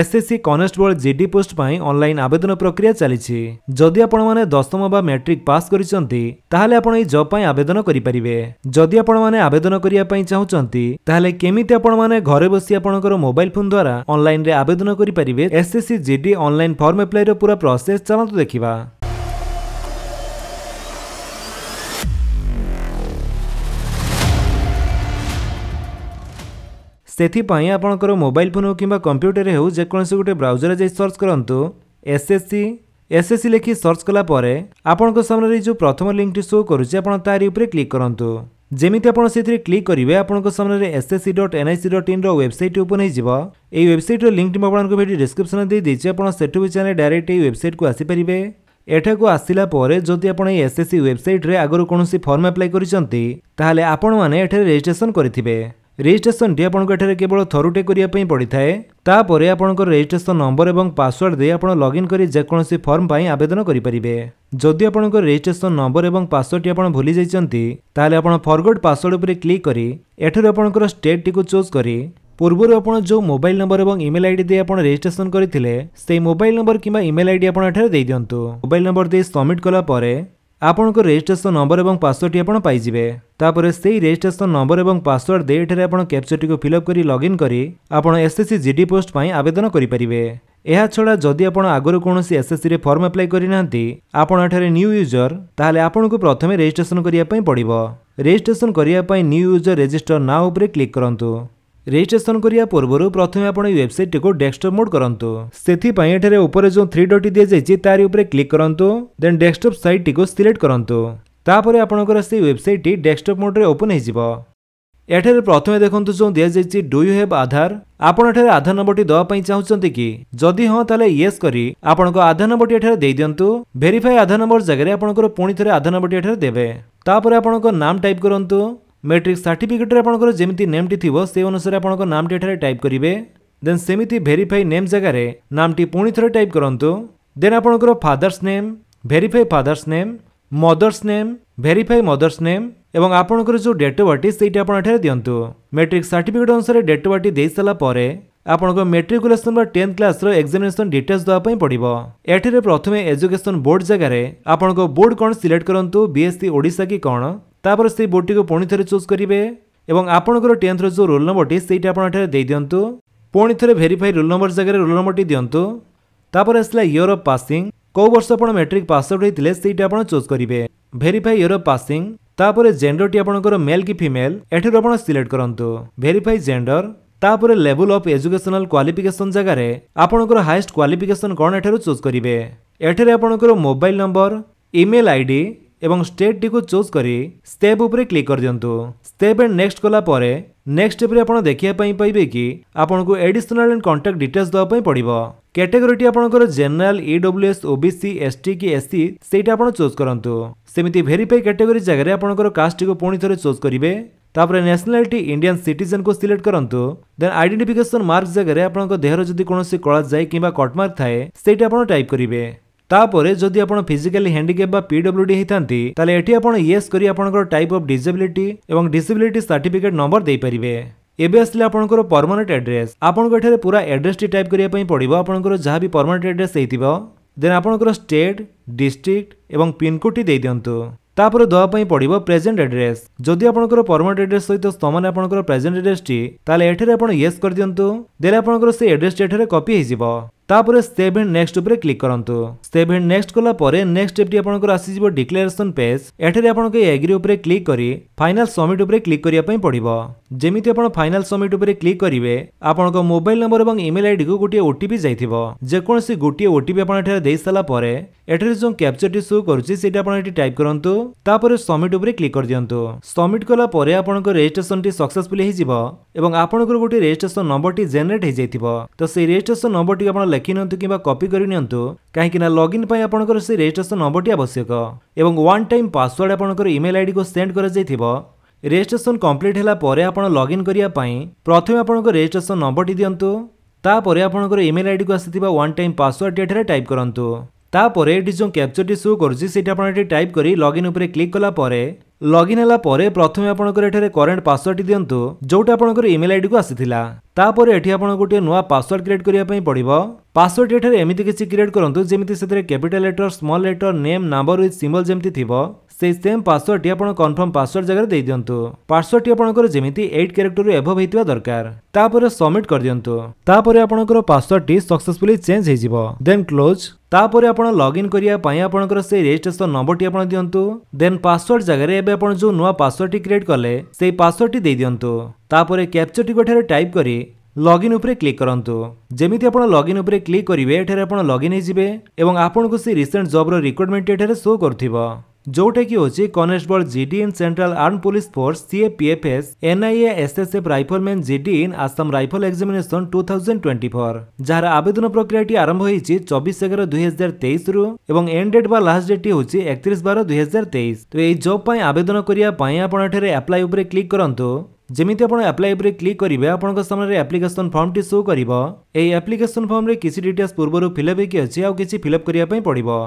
SSC constable GD post পাই online আবেদন প্রক্রিয়া চালিছে যদি আপনার দশম বা ম্যাট্রিক পাস করেছেন তাহলে আপনার এই জব পাই আবেদন করে যদি আপনার আবেদন করা চাহুন তাহলে কেমিতি আপনার ঘরে বসি আপনার মোবাইল ফোন দ্বারা অনলাইনে আবেদন করে এসএসসি জিডি অনলাইন ফর্ম এপ্লাইর পুরা প্রসেস চালু দেখা ସେଥିପାଇଁ ଆପଣଙ୍କର ମୋବାଇଲ୍ ଫୋନ୍ ହେଉ କିମ୍ବା କମ୍ପ୍ୟୁଟରରେ ହେଉ ଯେକୌଣସି ଗୋଟେ ବ୍ରାଉଜରରେ ଯାଇ ସର୍ଚ୍ଚ କରନ୍ତୁ S S C S S C ଲେଖି ସର୍ଚ୍ଚ କଲା ପରେ ଆପଣଙ୍କ ସାମ୍ନାରେ ଯେଉଁ ପ୍ରଥମ ଲିଙ୍କ୍ଟି ଶୋ କରୁଛି ଆପଣ ତାରି ଉପରେ କ୍ଲିକ୍ କରନ୍ତୁ ଯେମିତି ଆପଣ ସେଥିରେ କ୍ଲିକ୍ କରିବେ ଆପଣଙ୍କ ସାମ୍ନାରେ S S C dot N I C dot ଇନ୍ର ୱେବସାଇଟ୍ ଓପନ୍ ହେଇଯିବ ଏହି ୱେବସାଇଟ୍ର ଲିଙ୍କ୍ ମୁଁ ଆପଣଙ୍କୁ ଭିଡ଼ିଓ ଡିସ୍କ୍ରିପ୍ସନ୍ରେ ଦେଇଦେଇଛି ଆପଣ ସେଠୁ ବି ଚାହିଁଲେ ଡାଇରେକ୍ଟ ଏହି ୱେବସାଇଟ୍କୁ ଆସିପାରିବେ ଏଠାକୁ ଆସିଲା ପରେ ଯଦି ଆପଣ ଏହି ଏସ୍ ଏସ୍ ସି ୱେବସାଇଟ୍ରେ ଆଗରୁ କୌଣସି ଫର୍ମ ଆପ୍ଲାଏ କରିଛନ୍ତି ତାହେଲେ ଆପଣମାନେ ଏଠାରେ ରେଜିଷ୍ଟ୍ରେସନ୍ କରିଥିବେ ରେଜିଷ୍ଟ୍ରେସନଟି ଆପଣଙ୍କୁ ଏଠାରେ କେବଳ ଥରୁଟେ କରିବା ପାଇଁ ପଡ଼ିଥାଏ ତାପରେ ଆପଣଙ୍କର ରେଜିଷ୍ଟ୍ରେସନ ନମ୍ବର ଏବଂ ପାସୱାର୍ଡ ଦେଇ ଆପଣ ଲଗ୍ଇନ୍ କରି ଯେକୌଣସି ଫର୍ମ ପାଇଁ ଆବେଦନ କରିପାରିବେ ଯଦି ଆପଣଙ୍କ ରେଜିଷ୍ଟ୍ରେସନ ନମ୍ବର ଏବଂ ପାସୱାର୍ଡଟି ଆପଣ ଭୁଲି ଯାଇଛନ୍ତି ତାହେଲେ ଆପଣ ଫର୍ଗଡ୍ ପାସୱାର୍ଡ ଉପରେ କ୍ଲିକ୍ କରି ଏଠାରୁ ଆପଣଙ୍କର ଷ୍ଟେଟ୍ଟିକୁ ଚୁଜ୍ କରି ପୂର୍ବରୁ ଆପଣ ଯେଉଁ ମୋବାଇଲ ନମ୍ବର ଏବଂ ଇମେଲ ଆଇଡି ଦେଇ ଆପଣ ରେଜିଷ୍ଟ୍ରେସନ କରିଥିଲେ ସେହି ମୋବାଇଲ ନମ୍ବର କିମ୍ବା ଇମେଲ ଆଇଡି ଆପଣ ଏଠାରେ ଦେଇଦିଅନ୍ତୁ ମୋବାଇଲ ନମ୍ବର ଦେଇ ସବମିଟ୍ କଲା ପରେ ଆପଣଙ୍କ ରେଜିଷ୍ଟ୍ରେସନ ନମ୍ବର ଏବଂ ପାସୱାର୍ଡ଼ଟି ଆପଣ ପାଇଯିବେ ତାପରେ ସେହି ରେଜିଷ୍ଟ୍ରେସନ ନମ୍ବର ଏବଂ ପାସୱାର୍ଡ଼ ଦେଇ ଏଠାରେ ଆପଣ କ୍ୟାପ୍ଚରଟିକୁ ଫିଲଅପ୍ କରି ଲଗ୍ଇନ୍ କରି ଆପଣ ଏସ୍ଏସ୍ସି ଜି ଡି ପୋଷ୍ଟ ପାଇଁ ଆବେଦନ କରିପାରିବେ ଏହାଛଡ଼ା ଯଦି ଆପଣ ଆଗରୁ କୌଣସି ଏସ୍ଏସ୍ସିରେ ଫର୍ମ ଆପ୍ଲାଏ କରିନାହାନ୍ତି ଆପଣ ଏଠାରେ ନ୍ୟୁ ୟୁଜର୍ ତାହେଲେ ଆପଣଙ୍କୁ ପ୍ରଥମେ ରେଜିଷ୍ଟ୍ରେସନ କରିବା ପାଇଁ ପଡ଼ିବ ରେଜିଷ୍ଟ୍ରେସନ କରିବା ପାଇଁ ନ୍ୟୁ ୟୁଜର୍ ରେଜିଷ୍ଟର ନାଁ ଉପରେ କ୍ଲିକ୍ କରନ୍ତୁ ରେଜିଷ୍ଟ୍ରେସନ୍ କରିବା ପୂର୍ବରୁ ପ୍ରଥମେ ଆପଣ ଏହି ୱେବସାଇଟ୍ଟିକୁ ଡେସ୍କଟପ୍ ମୋଡ୍ କରନ୍ତୁ ସେଥିପାଇଁ ଏଠାରେ ଉପରେ ଯେଉଁ ଥ୍ରୀ ଡଟ୍ ଦିଆଯାଇଛି ତାରି ଉପରେ କ୍ଲିକ୍ କରନ୍ତୁ ଦେନ୍ ଡେସ୍କଟପ୍ ସାଇଟ୍ଟିକୁ ସିଲେକ୍ଟ କରନ୍ତୁ ତାପରେ ଆପଣଙ୍କର ସେହି ୱେବସାଇଟ୍ଟି ଡେସ୍କଟପ୍ ମୋଡ୍ରେ ଓପନ୍ ହୋଇଯିବ ଏଠାରେ ପ୍ରଥମେ ଦେଖନ୍ତୁ ଯେଉଁ ଦିଆଯାଇଛି ଡୁ ୟୁ ହେଭ୍ ଆଧାର ଆପଣ ଏଠାରେ ଆଧାର ନମ୍ବରଟି ଦେବା ପାଇଁ ଚାହୁଁଛନ୍ତି କି ଯଦି ହଁ ତାହେଲେ ୟେସ୍ କରି ଆପଣଙ୍କ ଆଧାର ନମ୍ବରଟି ଏଠାରେ ଦେଇଦିଅନ୍ତୁ ଭେରିଫାଏ ଆଧାର ନମ୍ବର ଜାଗାରେ ଆପଣଙ୍କର ପୁଣି ଥରେ ଆଧାର ନମ୍ବରଟି ଏଠାରେ ଦେବେ ତାପରେ ଆପଣଙ୍କ ନାମ ଟାଇପ୍ କରନ୍ତୁ মেট্রিক সার্টিফিকেটরে আপনার যেমি নেমটি থাকবে সে অনুসারে আপনার নামটি এখানে টাইপ করবে দেন সেমিতি ভেরিফাই নেম জায়গায় নামটি পুঁ থরে টাইপ করতু দেন আপনার father's name verify father's name mother's name verify mother's name এবং আপনার যে ডেট অফ বার্থটি সেইটি আপনার এখানে দিও মেট্রিক সার্টিফিকেট অনুসারে ডেট অফ বার্থটি দিয়ে সারা পরে আপনার মেট্রিকুলেসন বা টেন্থ ক্লাসর এক্সামিনেসন ডিটেলস দেওয়া পড়ব এটি প্রথমে এজুকেশন বোর্ড জায়গায় আপনার বোর্ড কোণ সিলেক্ট করতু বিএসসি ওড়শা কি কোণ ତାପରେ ସେଇ ବୋର୍ଡ଼ଟିକୁ ପୁଣି ଥରେ ଚୁଜ୍ କରିବେ ଏବଂ ଆପଣଙ୍କର ଟେନ୍ଥର ଯେଉଁ ରୋଲ୍ ନମ୍ବରଟି ସେଇଟା ଆପଣ ଏଠାରେ ଦେଇଦିଅନ୍ତୁ ପୁଣି ଥରେ ଭେରିଫାଇ ରୋଲ୍ ନମ୍ବର ଜାଗାରେ ରୋଲ୍ ନମ୍ବରଟି ଦିଅନ୍ତୁ ତାପରେ ଆସିଲା ଇୟର୍ ଅଫ୍ ପାସିଂ କେଉଁ ବର୍ଷ ଆପଣ ମେଟ୍ରିକ୍ ପାସ୍ ଆଉଟ୍ ହୋଇଥିଲେ ସେଇଟା ଆପଣ ଚୁଜ୍ କରିବେ ଭେରିଫାଇ ଇୟର୍ ଅଫ୍ ପାସିଂ ତାପରେ ଜେଣ୍ଡରଟି ଆପଣଙ୍କର ମେଲ୍ କି ଫିମେଲ୍ ଏଠାରୁ ଆପଣ ସିଲେକ୍ଟ କରନ୍ତୁ ଭେରିଫାଇ ଜେଣ୍ଡର ତାପରେ ଲେଭେଲ୍ ଅଫ୍ ଏଜୁକେସନାଲ୍ କ୍ୱାଲିଫିକେସନ୍ ଜାଗାରେ ଆପଣଙ୍କର ହାଏଷ୍ଟ କ୍ୱାଲିଫିକେସନ୍ କ'ଣ ଏଠାରୁ ଚୁଜ୍ କରିବେ ଏଠାରେ ଆପଣଙ୍କର ମୋବାଇଲ୍ ନମ୍ବର ଇମେଲ୍ ଆଇଡି ଏବଂ ଷ୍ଟେଟ୍ଟିକୁ ଚୁଜ୍ କରି ଷ୍ଟେପ୍ ଉପରେ କ୍ଲିକ୍ କରିଦିଅନ୍ତୁ ଷ୍ଟେପ୍ ଆଣ୍ଡ ନେକ୍ସଟ କଲାପରେ ନେକ୍ସଟ ଷ୍ଟେପ୍ରେ ଆପଣ ଦେଖିବା ପାଇଁ ପାଇବେ କି ଆପଣଙ୍କୁ ଏଡିସନାଲ୍ ଆଣ୍ଡ କଣ୍ଟାକ୍ଟ ଡିଟେଲ୍ସ ଦେବା ପାଇଁ ପଡ଼ିବ କ୍ୟାଟେଗୋରିଟି ଆପଣଙ୍କର ଜେନେରାଲ ଇଡବ୍ଲ୍ୟୁଏସ୍ ଓବିସି ଏସ୍ଟି କି ଏସ୍ସି ସେଇଟା ଆପଣ ଚୁଜ୍ କରନ୍ତୁ ସେମିତି ଭେରିଫାଇ କ୍ୟାଟେଗୋରି ଜାଗାରେ ଆପଣଙ୍କର କାଷ୍ଟଟିକୁ ପୁଣି ଥରେ ଚୁଜ୍ କରିବେ ତାପରେ ନ୍ୟାସନାଲିଟି ଇଣ୍ଡିଆନ୍ ସିଟିଜେନ୍କୁ ସିଲେକ୍ଟ କରନ୍ତୁ ଦେନ୍ ଆଇଡେଣ୍ଟିଫିକେସନ୍ ମାର୍କ ଜାଗାରେ ଆପଣଙ୍କ ଦେହର ଯଦି କୌଣସି କଳା ଯାଇ କିମ୍ବା କଟମାର୍କ ଥାଏ ସେଇଟା ଆପଣ ଟାଇପ୍ କରିବେ তাপরে যদি আপনার ফিজিক্যালি হ্যান্ডিকেপ বা পিডব্লুডি হইথান্তি তাহলে এটি আপনার ইয়েস করে আপনার টাইপ অফ ডিজেবিলিটি এবং ডিসেবিলিটি সার্টিফিকেট নম্বর দিয়ে এবে আসলে আপনার পরমানেন্ট আড্রেস আপনার এখানে পুরা আড্রেসটি টাইপ করা পড়ব আপনার যা বি পরমানেন্ট আড্রেস হইথিব দেন আপনার স্টেট ডিস্ট্রিক্ট এবং পিনকোডটি দিয়ে দিও তাপরে দেওয়া পড়ব প্রেজেন্ট আড্রেস যদি আপনার পরমানেন্ট আড্রেস সহ সমান আপনার প্রেজেন্ট আড্রেসটি তাহলে এখানে আপনার ইয়েস করে দিও দেন আপনার সেই আড্রেসটি এখানে কপি হয়ে যাব ତାପରେ ସେଭ୍ ଆଣ୍ଡ ନେକ୍ସଟ ଉପରେ କ୍ଲିକ୍ କରନ୍ତୁ ସେଭ୍ ଆଣ୍ଡ ନେକ୍ସଟ କଲା ପରେ ନେକ୍ସଟ ଷ୍ଟେପଟି ଆପଣଙ୍କର ଆସିଯିବ ଡିକ୍ଲାରେସନ ପେଜ ଏଠାରେ ଆପଣଙ୍କୁ ଏ ଏଗ୍ରି ଉପରେ କ୍ଲିକ୍ କରି ଫାଇନାଲ ସମିଟ୍ ଉପରେ କ୍ଲିକ୍ କରିବା ପାଇଁ ପଡ଼ିବ ଯେମିତି ଆପଣ ଫାଇନାଲ ସମିଟ୍ ଉପରେ କ୍ଲିକ୍ କରିବେ ଆପଣଙ୍କ ମୋବାଇଲ ନମ୍ବର ଏବଂ ଇମେଲ ଆଇଡିକୁ ଗୋଟିଏ ଓଟିପି ଯାଇଥିବ ଯେକୌଣସି ଗୋଟିଏ ଓଟିପି ଆପଣ ଏଠାରେ ଦେଇସାରିଲା ପରେ ଏଠାରେ ଯେଉଁ କ୍ୟାପଚରଟି ସୋ କରୁଛି ସେଇଟା ଆପଣ ଏଠି ଟାଇପ୍ କରନ୍ତୁ ତାପରେ ସମିଟ୍ ଉପରେ କ୍ଲିକ୍ କରିଦିଅନ୍ତୁ ସମିଟ୍ କଲା ପରେ ଆପଣଙ୍କ ରେଜିଷ୍ଟ୍ରେସନଟି ସକ୍ସେସଫୁଲି ହେଇଯିବ ଏବଂ ଆପଣଙ୍କର ଗୋଟିଏ ରେଜିଷ୍ଟ୍ରେସନ ନମ୍ବରଟି ଜେନେରେଟ୍ ହେଇଯାଇଥିବ ତ ସେଇ ରେଜିଷ୍ଟ୍ରେସନ ନମ୍ବରଟି ଆପଣ ଲେଖିନିଅନ୍ତୁ କିମ୍ବା କପି କରିନିଅନ୍ତୁ କାହିଁକିନା ଲଗ୍ଇନ୍ ପାଇଁ ଆପଣଙ୍କର ସେ ରେଜିଷ୍ଟ୍ରେସନ ନମ୍ବରଟି ଆବଶ୍ୟକ ଏବଂ ୱାନ୍ ଟାଇମ୍ ପାସୱାର୍ଡ଼ ଆପଣଙ୍କର ଇମେଲ୍ ଆଇଡ଼ିକୁ ସେଣ୍ଡ କରାଯାଇଥିବ ରେଜିଷ୍ଟ୍ରେସନ କମ୍ପ୍ଲିଟ୍ ହେଲା ପରେ ଆପଣ ଲଗ୍ଇନ୍ କରିବା ପାଇଁ ପ୍ରଥମେ ଆପଣଙ୍କ ରେଜିଷ୍ଟ୍ରେସନ ନମ୍ବରଟି ଦିଅନ୍ତୁ ତାପରେ ଆପଣଙ୍କର ଇମେଲ୍ ଆଇଡ଼ିକୁ ଆସିଥିବା ୱାନ୍ ଟାଇମ୍ ପାସୱାର୍ଡ଼ଟି ଏଠାରେ ଟାଇପ୍ କରନ୍ତୁ ତାପରେ ଏଠି ଯେଉଁ କ୍ୟାପ୍ଚରଟି ସୋ କରୁଛି ସେଇଠି ଆପଣ ଏଠି ଟାଇପ୍ କରି ଲଗ୍ଇନ୍ ଉପରେ କ୍ଲିକ୍ କଲା ପରେ লগইন ହେଲା ପରେ ପ୍ରଥମେ ଆପଣଙ୍କର ଏଠାରେ କରେଣ୍ଟ ପାସୱାର୍ଡଟି ଦିଅନ୍ତୁ ଯୋଉଟା ଆପଣଙ୍କର ଇମେଲ ଆଇଡିକୁ ଆସିଥିଲା ତାପରେ ଏଠି ଆପଣ ଗୋଟିଏ ନୂଆ ପାସୱାର୍ଡ କ୍ରିଏଟ୍ କରିବା ପାଇଁ ପଡ଼ିବ ପାସୱାର୍ଡ ଏଠାରେ ଏମିତି କିଛି କ୍ରିଏଟ୍ କରନ୍ତୁ ଯେମିତି ସେଥିରେ capital letter small letter name number with symbol ଯେମିତି ଥିବ সেই ସେମ୍ ପାସୱାର୍ଡ଼ଟି ଆପଣ କନଫର୍ମ ପାସୱାର୍ଡ଼ ଜାଗାରେ ଦେଇଦିଅନ୍ତୁ ପାସୱାର୍ଡ଼ଟି ଆପଣଙ୍କର ଯେମିତି ଏଇଟ୍ କ୍ୟାରେକ୍ଟରରୁ ଏଭଭ୍ ହେଇଥିବା ଦରକାର ତାପରେ ସବମିଟ୍ କରିଦିଅନ୍ତୁ ତାପରେ ଆପଣଙ୍କର ପାସୱାର୍ଡ଼ଟି ସକ୍ସେସଫୁଲି ଚେଞ୍ଜ ହେଇଯିବ ଦେନ୍ କ୍ଲୋଜ୍ ତାପରେ ଆପଣ ଲଗ୍ଇନ୍ କରିବା ପାଇଁ ଆପଣଙ୍କର ସେଇ ରେଜିଷ୍ଟ୍ରେସନ ନମ୍ବରଟି ଆପଣ ଦିଅନ୍ତୁ ଦେନ୍ ପାସୱାର୍ଡ଼ ଜାଗାରେ ଏବେ ଆପଣ ଯେଉଁ ନୂଆ ପାସୱାର୍ଡ଼ଟି କ୍ରିଏଟ୍ କଲେ ସେଇ ପାସୱାର୍ଡ଼ଟି ଦେଇଦିଅନ୍ତୁ ତାପରେ କ୍ୟାପଚରଟି ଗୋଠାରେ ଟାଇପ୍ କରି লগইন উপরে ক্লিক করন্তু যেমিতি আপনার লগইন উপরে ক্লিক করিবে এঠারে আপনার লগইন হয়ে যাবে এবং আপনার সেই রিসেন্ট জবর রিক্রুটমেন্ট এঠারে শো করুথিব ଯେଉଁଟାକି ହେଉଛି constable GD in central arm police force CAPFs NIA SSF rifleman GD in Assam rifle examination two thousand twenty four ଯାହାର ଆବେଦନ ପ୍ରକ୍ରିୟାଟି ଆରମ୍ଭ ହୋଇଛି ଚବିଶ ଏଗାର ଦୁଇହଜାର ତେଇଶରୁ ଏବଂ ଏଣ୍ଡ ଡେଟ୍ ବା ଲାଷ୍ଟ ଡେଟ୍ଟି ହେଉଛି ଏକତିରିଶ ବାର ଦୁଇହଜାର ତେଇଶ ତ ଏହି ଜବ୍ ପାଇଁ ଆବେଦନ କରିବା ପାଇଁ ଆପଣ ଏଠାରେ ଆପ୍ଲାଏ ଉପରେ କ୍ଲିକ୍ କରନ୍ତୁ ଯେମିତି ଆପଣ ଆପ୍ଲାଏ ଉପରେ କ୍ଲିକ୍ କରିବେ ଆପଣଙ୍କ ସାମ୍ନାରେ ଆପ୍ଲିକେସନ୍ ଫର୍ମଟି ସୋ କରିବ ଏହି ଆପ୍ଲିକେସନ୍ ଫର୍ମରେ କିଛି ଡିଟେଲ୍ସ ପୂର୍ବରୁ ଫିଲ୍ଅପ୍ ହେଇକି ଅଛି ଆଉ କିଛି ଫିଲ୍ଅପ୍ କରିବା ପାଇଁ ପଡ଼ିବ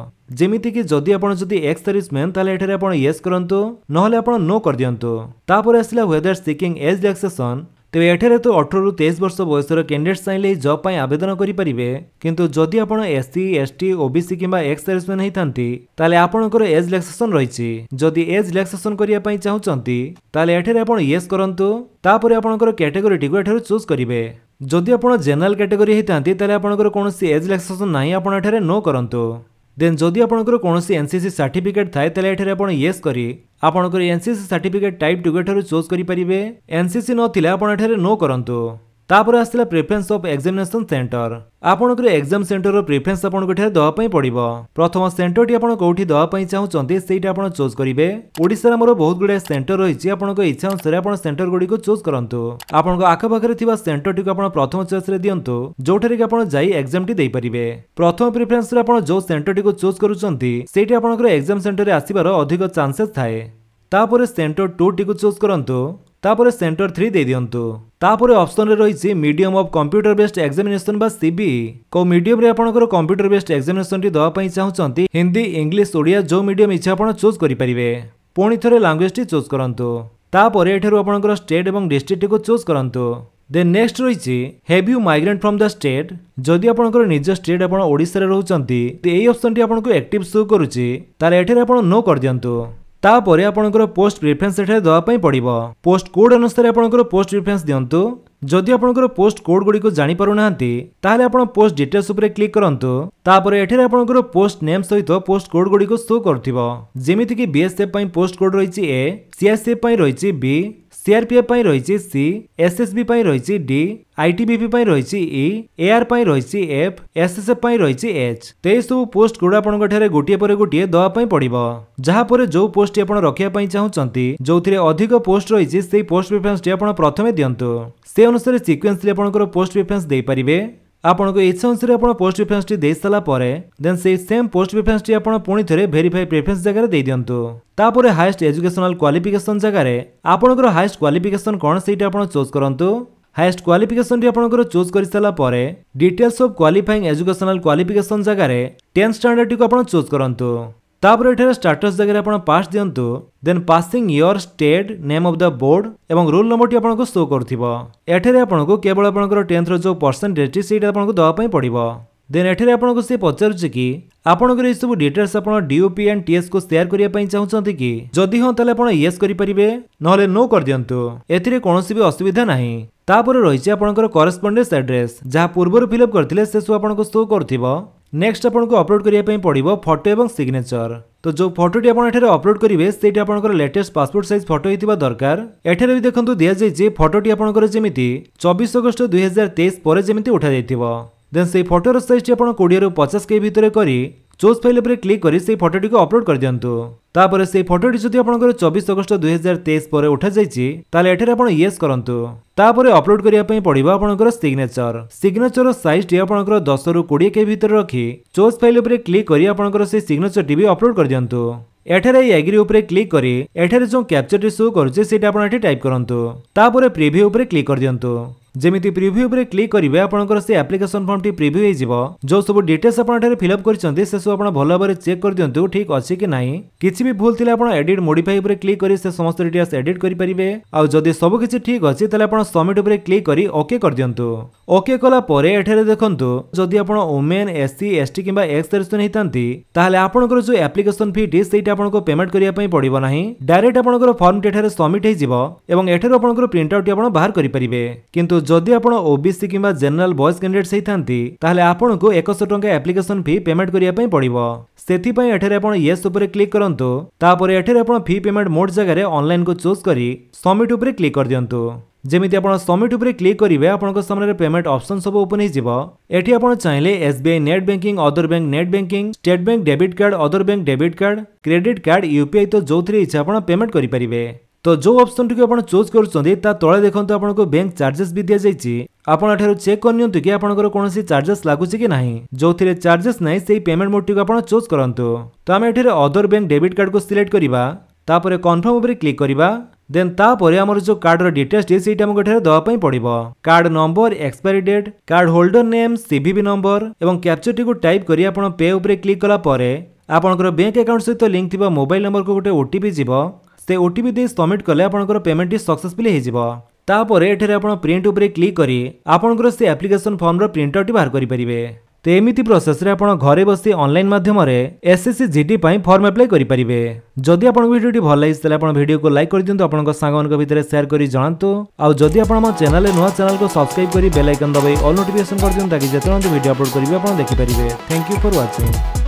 ଯେମିତିକି ଯଦି ଆପଣ ଯଦି ଏକ୍ସ ସର୍ଭିସ୍ ମ୍ୟାନ୍ ତାହେଲେ ଏଠାରେ ଆପଣ ୟେସ୍ କରନ୍ତୁ ନହେଲେ ଆପଣ ନୋ କରିଦିଅନ୍ତୁ ତାପରେ ଆସିଲା ୱେଦର ସିକିଂ ଏଜ୍ ରିଆକ୍ସେସନ୍ ତେବେ ଏଠାରେ ତ ଅଠରରୁ ତେଇଶ ବର୍ଷ ବୟସର କ୍ୟାଣ୍ଡିଡେଟ୍ ଚାହିଁଲେ ଏହି ଜବ୍ ପାଇଁ ଆବେଦନ କରିପାରିବେ କିନ୍ତୁ ଯଦି ଆପଣ ଏସ୍ସି ଏସ୍ଟି ଓବିସି କିମ୍ବା ଏକ୍ସ ସର୍ଭିସମ୍ୟାନ୍ ହେଇଥାନ୍ତି ତାହେଲେ ଆପଣଙ୍କର ଏଜ୍ ରିଲାକ୍ସେସନ୍ ରହିଛି ଯଦି ଏଜ୍ ରିଲାକ୍ସେସନ୍ କରିବା ପାଇଁ ଚାହୁଁଛନ୍ତି ତାହେଲେ ଏଠାରେ ଆପଣ ୟେସ୍ କରନ୍ତୁ ତାପରେ ଆପଣଙ୍କର କ୍ୟାଟେଗୋରିଟିକୁ ଏଠାରୁ ଚୁଜ୍ କରିବେ ଯଦି ଆପଣ ଜେନେରାଲ୍ କ୍ୟାଟେଗୋରି ହେଇଥାନ୍ତି ତାହେଲେ ଆପଣଙ୍କର କୌଣସି ଏଜ୍ ରିଲାକ୍ସେସନ୍ ନାହିଁ ଆପଣ ଏଠାରେ ନୋ କରନ୍ତୁ ଦେନ୍ ଯଦି ଆପଣଙ୍କର କୌଣସି ଏନ୍ସିସି ସାର୍ଟିଫିକେଟ୍ ଥାଏ ତାହେଲେ ଏଠାରେ ଆପଣ ୟେସ୍ କରି ଆପଣଙ୍କର ଏନ୍ସିସି ସାର୍ଟିଫିକେଟ୍ ଟାଇପ୍ ଟୁଗେଠାରୁ ଚୋଜ୍ କରିପାରିବେ ଏନ୍ସିସି ନଥିଲେ ଆପଣ ଏଠାରେ ନୋ କରନ୍ତୁ ତାପରେ ଆସିଲା ପ୍ରିଫରେନ୍ସ ଅଫ୍ ଏକ୍ସାମିନେସନ୍ ସେଣ୍ଟର ଆପଣଙ୍କର ଏକ୍ଜାମ୍ ସେଣ୍ଟରର ପ୍ରିଫରେନ୍ସ ଆପଣଙ୍କ ଠାରେ ଦେବା ପାଇଁ ପଡ଼ିବ ପ୍ରଥମ ସେଣ୍ଟରଟି ଆପଣ କେଉଁଠି ଦେବା ପାଇଁ ଚାହୁଁଛନ୍ତି ସେଇଟା ଆପଣ ଚୁଜ୍ କରିବେ ଓଡ଼ିଶାରେ ଆମର ବହୁତ ଗୁଡ଼ିଏ ସେଣ୍ଟର ରହିଛି ଆପଣଙ୍କ ଇଚ୍ଛା ଅନୁସାରେ ଆପଣ ସେଣ୍ଟର ଗୁଡ଼ିକୁ ଚୁଜ୍ କରନ୍ତୁ ଆପଣଙ୍କ ଆଖପାଖରେ ଥିବା ସେଣ୍ଟରଟିକୁ ଆପଣ ପ୍ରଥମ ଚଏସ୍ରେ ଦିଅନ୍ତୁ ଯେଉଁଠାରେ କି ଆପଣ ଯାଇ ଏକ୍ଜାମ୍ଟି ଦେଇପାରିବେ ପ୍ରଥମ ପ୍ରିଫରେନ୍ସରେ ଆପଣ ଯେଉଁ ସେଣ୍ଟରଟିକୁ ଚୁଜ୍ କରୁଛନ୍ତି ସେଇଠି ଆପଣଙ୍କର ଏକ୍ଜାମ୍ ସେଣ୍ଟରରେ ଆସିବାର ଅଧିକ ଚାନ୍ସେସ୍ ଥାଏ ତାପରେ ସେଣ୍ଟର ଟୁଟିକୁ ଚୁଜ୍ କରନ୍ତୁ ତାପରେ ସେଣ୍ଟର ଥ୍ରୀ ଦେଇଦିଅନ୍ତୁ ତାପରେ ଅପସନରେ ରହିଛି medium of computer based examination ବା ସିବିଇ କୋଉ ମିଡିୟମରେ ଆପଣଙ୍କର କମ୍ପ୍ୟୁଟର ବେସ୍ଡ ଏକ୍ସାମିନେସନଟି ଦେବା ପାଇଁ ଚାହୁଁଛନ୍ତି ହିନ୍ଦୀ ଇଂଲିଶ ଓଡ଼ିଆ ଯେଉଁ ମିଡିୟମ ଇଚ୍ଛା ଆପଣ ଚୁଜ୍ କରିପାରିବେ ପୁଣି ଥରେ ଲାଙ୍ଗୁଏଜଟି ଚୁଜ୍ କରନ୍ତୁ ତାପରେ ଏଠାରୁ ଆପଣଙ୍କର ଷ୍ଟେଟ୍ ଏବଂ ଡିଷ୍ଟ୍ରିକ୍ଟଟିକୁ ଚୁଜ୍ କରନ୍ତୁ ଦେନ୍ ନେକ୍ସଟ ରହିଛି have you migrant from the state ଯଦି ଆପଣଙ୍କର ନିଜ ଷ୍ଟେଟ୍ ଆପଣ ଓଡ଼ିଶାରେ ରହୁଛନ୍ତି ଏଇ ଅପସନଟି ଆପଣଙ୍କୁ ଆକ୍ଟିଭ୍ ସୋ କରୁଛି ତାହେଲେ ଏଠାରେ ଆପଣ ନୋ କରିଦିଅନ୍ତୁ ତାପରେ ଆପଣଙ୍କର ପୋଷ୍ଟ ପ୍ରିଫରେନ୍ସ ଏଠାରେ ଦେବା ପାଇଁ ପଡ଼ିବ ପୋଷ୍ଟ କୋଡ୍ ଅନୁସାରେ ଆପଣଙ୍କର ପୋଷ୍ଟ ପ୍ରିଫରେନ୍ସ ଦିଅନ୍ତୁ ଯଦି ଆପଣଙ୍କର ପୋଷ୍ଟ କୋଡ୍ ଗୁଡ଼ିକୁ ଜାଣିପାରୁନାହାନ୍ତି ତାହେଲେ ଆପଣ ପୋଷ୍ଟ ଡିଟେଲ୍ସ ଉପରେ କ୍ଲିକ୍ କରନ୍ତୁ ତାପରେ ଏଠାରେ ଆପଣଙ୍କର ପୋଷ୍ଟ ନେମ୍ ସହିତ ପୋଷ୍ଟ କୋଡ୍ ଗୁଡ଼ିକୁ ଶୋ କରୁଥିବ ଯେମିତିକି ବିଏସ୍ଏଫ୍ ପାଇଁ ପୋଷ୍ଟ କୋଡ୍ ରହିଛି ଏ ସିଆର୍ସିଏଫ୍ ପାଇଁ ରହିଛି ବି সিআরপিএফ পাই রয়েছে সি এসএসবি পাই রয়েছে ডি আইটিবিপি পাই রয়েছে ই এআর পাই রয়েছে এফ এসএসএফ পাই রয়েছে এচ তো এই সব পোস্ট গুড়া আপনার গোটিয়ে পরে গোটিয়ে দেওয়া পাই পড়ব যাহাপরে যে পোস্টটি আপনার রক্ষা পাই চাহুন যে অধিক পোস্ট রয়েছে সেই পোস্ট প্রিফরেন্সটি আপনার প্রথমে দিও সে অনুসারে সিকুয়েন্সলি আপনার পোস্ট প্রিফরেন্স দিয়ে পারে ଆପଣଙ୍କ ଇଚ୍ଛା ଅନୁସାରେ ଆପଣ ପୋଷ୍ଟ ପ୍ରିଫରେନ୍ସଟି ଦେଇସାରିଲା ପରେ ଦେନ୍ ସେଇ ସେମ୍ ପୋଷ୍ଟ ପ୍ରିଫରେନ୍ସଟି ଆପଣ ପୁଣି ଥରେ ଭେରିଫାଇ ପ୍ରିଫରେନ୍ସ ଜାଗାରେ ଦେଇଦିଅନ୍ତୁ ତାପରେ ହାଏଷ୍ଟ ଏଜୁକେସନାଲ କ୍ୱାଲିଫିକେସନ ଜାଗାରେ ଆପଣଙ୍କର ହାଏଷ୍ଟ କ୍ୱାଲିଫିକେସନ କ'ଣ ସେଇଟା ଆପଣ ଚୁଜ୍ କରନ୍ତୁ ହାଏଷ୍ଟ କ୍ୱାଲିଫିକେସନଟି ଆପଣଙ୍କର ଚୁଜ୍ କରିସାରିଲା ପରେ details of qualifying educational qualification ଜାଗାରେ ଟେନ୍ଥ ଷ୍ଟାଣ୍ଡାର୍ଡଟିକୁ ଆପଣ ଚୁଜ୍ କରନ୍ତୁ ତାପରେ ଏଠାରେ ଷ୍ଟାଟସ୍ ଜାଗାରେ ଆପଣ ପାସ୍ ଦିଅନ୍ତୁ then passing year state name of the board ଏବଂ ରୋଲ୍ ନମ୍ବରଟି ଆପଣଙ୍କୁ ଶୋ କରୁଥିବ ଏଠାରେ ଆପଣଙ୍କୁ କେବଳ ଆପଣଙ୍କର ଟେନ୍ଥର ଯେଉଁ ପରସେଣ୍ଟେଜଟି ସେଇଟା ଆପଣଙ୍କୁ ଦେବା ପାଇଁ ପଡ଼ିବ ଦେନ୍ ଏଠାରେ ଆପଣଙ୍କୁ ସେ ପଚାରୁଛି କି ଆପଣଙ୍କର ଏସବୁ ଡିଟେଲ୍ସ ଆପଣ ଡିଓପି ଆଣ୍ଡ ଟିଏସ୍କୁ ସେୟାର କରିବା ପାଇଁ ଚାହୁଁଛନ୍ତି କି ଯଦି ହଁ ତାହେଲେ ଆପଣ ୟେସ୍ କରିପାରିବେ ନହେଲେ ନୋ କରିଦିଅନ୍ତୁ ଏଥିରେ କୌଣସି ବି ଅସୁବିଧା ନାହିଁ ତାପରେ ରହିଛି ଆପଣଙ୍କର କରସ୍ପଣ୍ଡେନ୍ସ ଆଡ୍ରେସ୍ ଯାହା ପୂର୍ବରୁ ଫିଲ୍ଅପ୍ କରିଥିଲେ ସେସବୁ ଆପଣଙ୍କୁ ଶୋ କରୁଥିବ ନେକ୍ସଟ ଆପଣଙ୍କୁ ଅପଲୋଡ଼ କରିବା ପାଇଁ ପଡ଼ିବ ଫଟୋ ଏବଂ ସିଗ୍ନେଚର তো যে ফটোটি আপনার এখানে অপলোড করবে সেইটি আপনার লেটেস্ট পাসপোর্ট সাইজ ফটো হয়ে দরকার এখানে বি দেখুন দিয়েছে ফটোটি আপনার যেমি চবিশ অগস্ট দুই হাজার তেইশ পরে যেমি উঠা যাই দেন সেই ফটোর সাইজটি আপনার কোড়িয়ে পচাশ কে ভিতরে করে চোজ ফাইল উপরে ক্লিক করে সেই ফটোটিকে অপলোড করে দিন্তু তাপরে সেই ফটোটি যদি আপনার চবিশ অগস্ট দুই হাজার তেইশ পরে উঠা যাই তাহলে এটার আপনার ইয়েস করতু তাপরে অপলোড করা পড়ব আপনার সিগনেচর সিগনেচর সাইজটি আপনার দশ রু কোড়ি কে ভিতরে রাখি চোজ ফাইল উপরে ক্লিক করে আপনার সেই সিগনেচরটি বি অপলোড করে দিন্তু এঠারে এই এগ্রি উপরে ক্লিক করে এঠারে যে ক্যাপচরটি শো করছে সেটা আপনার এটি টাইপ করতু তাপরে প্রিভিউ উপরে ক্লিক করে দিন্তু ଯେମିତି ପ୍ରିଭ୍ୟୁ ଉପରେ କ୍ଲିକ୍ କରିବେ ଆପଣଙ୍କର ସେ ଆପ୍ଲିକେସନ୍ ଫର୍ମଟି ପ୍ରିଭ୍ୟୁ ହେଇଯିବ ଯେଉଁ ସବୁ ଡିଟେଲ୍ସ ଆପଣ ଏଠାରେ ଫିଲ୍ଅପ୍ କରିଛନ୍ତି ସେସବୁ ଆପଣ ଭଲ ଭାବରେ ଚେକ୍ କରିଦିଅନ୍ତୁ ଠିକ୍ ଅଛି କି ନାହିଁ କିଛି ବି ଭୁଲ ଥିଲେ ଆପଣ ଏଡିଟ୍ ମୋଡିଫାଇ ଉପରେ କ୍ଲିକ୍ କରି ସେ ସମସ୍ତ ଡିଟେଲ୍ସ ଏଡିଟ୍ କରିପାରିବେ ଆଉ ଯଦି ସବୁ କିଛି ଠିକ୍ ଅଛି ତାହେଲେ ଆପଣ ସବମିଟ୍ ଉପରେ କ୍ଲିକ୍ କରି ଓକେ କରିଦିଅନ୍ତୁ ଓକେ କଲା ପରେ ଏଠାରେ ଦେଖନ୍ତୁ ଯଦି ଆପଣ ଓମେନ୍ ଏସ୍ସି ଏସ୍ଟି କିମ୍ବା ଏକ୍ସ ସର୍ଭିସମ୍ୟାନ୍ ହେଇଥାନ୍ତି ତାହେଲେ ଆପଣଙ୍କର ଯେଉଁ ଆପ୍ଲିକେସନ୍ ଫିଟି ସେଇଟା ଆପଣଙ୍କୁ ପେମେଣ୍ଟ କରିବା ପାଇଁ ପଡ଼ିବ ନାହିଁ ଡାଇରେକ୍ଟ ଆପଣଙ୍କର ଫର୍ମଟି ଏଠାରେ ସବମିଟ୍ ହେଇଯିବ ଏବଂ ଏଠାରୁ ଆପଣଙ୍କର ପ୍ରିଣ୍ଟ ଆଉଟ୍ଟି ଆପଣ ବାହାର କରିପାରିବେ କିନ୍ତୁ ଯଦି ଆପଣ ଓବିସି କିମ୍ବା ଜେନେରାଲ ବଏଜ୍ କ୍ୟାଣ୍ଡିଡେଟ୍ ହେଇଥାନ୍ତି ତାହେଲେ ଆପଣଙ୍କୁ ଏକଶହ ଟଙ୍କା ଆପ୍ଲିକେସନ ଫି ପେମେଣ୍ଟ କରିବା ପାଇଁ ପଡ଼ିବ ସେଥିପାଇଁ ଏଠାରେ ଆପଣ ୟେସ୍ ଉପରେ କ୍ଲିକ୍ କରନ୍ତୁ ତାପରେ ଏଠାରେ ଆପଣ ଫି ପେମେଣ୍ଟ ମୋଡ୍ ଜାଗାରେ ଅନଲାଇନକୁ ଚୁଜ୍ କରି ସବମିଟ୍ ଉପରେ କ୍ଲିକ୍ କରିଦିଅନ୍ତୁ ଯେମିତି ଆପଣ ସବମିଟ୍ ଉପରେ କ୍ଲିକ୍ କରିବେ ଆପଣଙ୍କ ସାମ୍ନାରେ ପେମେଣ୍ଟ ଅପସନ୍ ସବୁ ଓପନ୍ ହେଇଯିବ ଏଠି ଆପଣ ଚାହିଁଲେ SBI net banking other bank net banking state bank debit card other bank debit card credit card UPI ତ ଯେଉଁଥିରେ ଇଚ୍ଛା ଆପଣ ପେମେଣ୍ଟ କରିପାରିବେ তো ଯେଉଁ ଅପସନ୍ଟିକୁ ଆପଣ ଚୁଜ୍ କରୁଛନ୍ତି ତା ତଳେ ଦେଖନ୍ତୁ ଆପଣଙ୍କୁ ବ୍ୟାଙ୍କ ଚାର୍ଜେସ୍ ବି ଦିଆଯାଇଛି ଆପଣ ଏଠାରୁ ଚେକ୍ କରିନିଅନ୍ତୁ କି ଆପଣଙ୍କର କୌଣସି ଚାର୍ଜେସ୍ ଲାଗୁଛି କି ନାହିଁ ଯେଉଁଥିରେ ଚାର୍ଜେସ୍ ନାହିଁ ସେଇ ପେମେଣ୍ଟ ମୋଡ଼ଟିକୁ ଆପଣ ଚୁଜ୍ କରନ୍ତୁ ତ ଆମେ ଏଠାରେ ଅଦର ବ୍ୟାଙ୍କ ଡେବିଟ୍ କାର୍ଡ଼କୁ ସିଲେକ୍ଟ କରିବା ତାପରେ କନଫର୍ମ ଉପରେ କ୍ଲିକ୍ କରିବା ଦେନ୍ ତାପରେ ଆମର ଯେଉଁ କାର୍ଡ଼ର ଡିଟେଲ୍ସଟି ସେଇଟା ଆମକୁ ଏଠାରେ ଦେବା ପାଇଁ ପଡ଼ିବ card number expiry date card holder name CVV number ଏବଂ କ୍ୟାପଚରଟିକୁ ଟାଇପ୍ କରି ଆପଣ ପେ ଉପରେ କ୍ଲିକ୍ କଲା ପରେ ଆପଣଙ୍କର ବ୍ୟାଙ୍କ ଆକାଉଣ୍ଟ ସହିତ ଲିଙ୍କ୍ ଥିବା ମୋବାଇଲ ନମ୍ବରକୁ ଗୋଟେ ଓଟିପି ଯିବ ସେ ଓ ଟି ପି ଦେଇ ସବମିଟ୍ କଲେ ଆପଣଙ୍କର ପେମେଣ୍ଟଟି ସକ୍ସେସଫୁଲି ହୋଇଯିବ ତାପରେ ଏଠାରେ ଆପଣ ପ୍ରିଣ୍ଟ ଉପରେ କ୍ଲିକ୍ କରି ଆପଣଙ୍କର ସେ ଆପ୍ଲିକେସନ୍ ଫର୍ମର ପ୍ରିଣ୍ଟଆଉଟ୍ଟି ବାହାର କରିପାରିବେ ତ ଏମିତି ପ୍ରୋସେସରେ ଆପଣ ଘରେ ବସି ଅନଲାଇନ୍ ମାଧ୍ୟମରେ ଏସ୍ଏସ୍ସି ଜିଡି ପାଇଁ ଫର୍ମ ଆପ୍ଲାଏ କରିପାରିବେ ଯଦି ଆପଣଙ୍କ ଭିଡ଼ିଓଟି ଭଲ ଲାଗିଛି ତାହେଲେ ଆପଣ ଭିଡ଼ିଓକୁ ଲାଇକ୍ କରିଦିଅନ୍ତୁ ଆପଣଙ୍କ ସାଙ୍ଗମାନଙ୍କ ଭିତରେ ସେୟାର କରି ଜଣାନ୍ତୁ ଆଉ ଯଦି ଆପଣ ଆମ ଚ୍ୟାନେଲରେ ନୂଆ ଚ୍ୟାନେଲକୁ ସବସ୍କ୍ରାଇବ୍ କରି ବେଲ୍ ଆଇକନ୍ ଦବାଇ ଅଲ୍ ନୋଟିଫିକେସନ୍ କରିଦିଅନ୍ତୁ ତାକି ଯେତେବେଳେ ଭିଡ଼ିଓ ଅପଲୋଡ଼ କରିବେ ଆପଣ ଦେଖିପାରିବେ ଥ୍ୟାଙ୍କ ୟୁ ଫର୍ ୱାଚିଂ